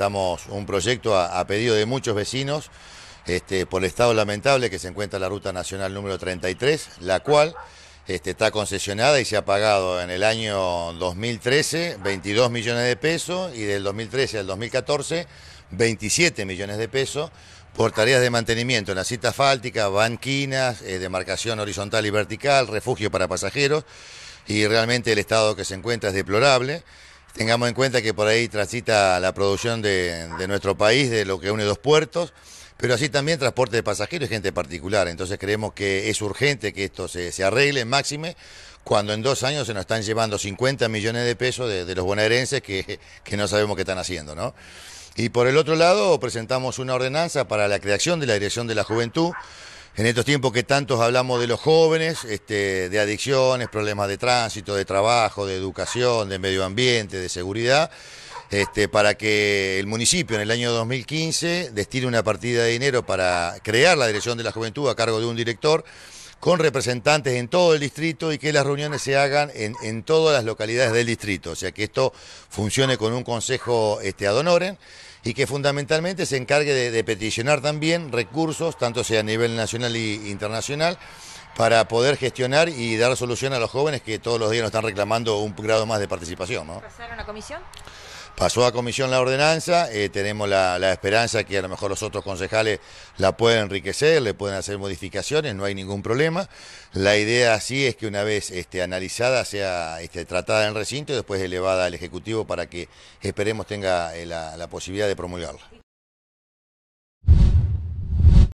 Estamos un proyecto a, pedido de muchos vecinos este, por el estado lamentable que se encuentra la ruta nacional número 33, la cual este, está concesionada y se ha pagado en el año 2013 22 millones de pesos y del 2013 al 2014 27 millones de pesos por tareas de mantenimiento en la cita asfáltica, banquinas, eh, demarcación horizontal y vertical, refugio para pasajeros y realmente el estado que se encuentra es deplorable. Tengamos en cuenta que por ahí transita la producción de, nuestro país, de lo que une dos puertos, pero así también transporte de pasajeros y gente particular. Entonces creemos que es urgente que esto se, arregle, máxime, cuando en dos años se nos están llevando 50 millones de pesos de, los bonaerenses que, que, no sabemos qué están haciendo, ¿no? Y por el otro lado, presentamos una ordenanza para la creación de la Dirección de la Juventud, en estos tiempos que tantos hablamos de los jóvenes, este, de adicciones, problemas de tránsito, de trabajo, de educación, de medio ambiente, de seguridad, este, para que el municipio en el año 2015 destine una partida de dinero para crear la Dirección de la Juventud a cargo de un director con representantes en todo el distrito y que las reuniones se hagan en, en todas las localidades del distrito. O sea, que esto funcione con un consejo este, ad honorem y que fundamentalmente se encargue de, de peticionar también recursos, tanto sea a nivel nacional e internacional, para poder gestionar y dar solución a los jóvenes que todos los días nos están reclamando un grado más de participación. ¿no? comisión? Pasó a comisión la ordenanza, eh, tenemos la, esperanza que a lo mejor los otros concejales la pueden enriquecer, le pueden hacer modificaciones, no hay ningún problema. La idea sí es que una vez este, analizada sea este, tratada en recinto y después elevada al Ejecutivo para que esperemos tenga eh, la posibilidad de promulgarla.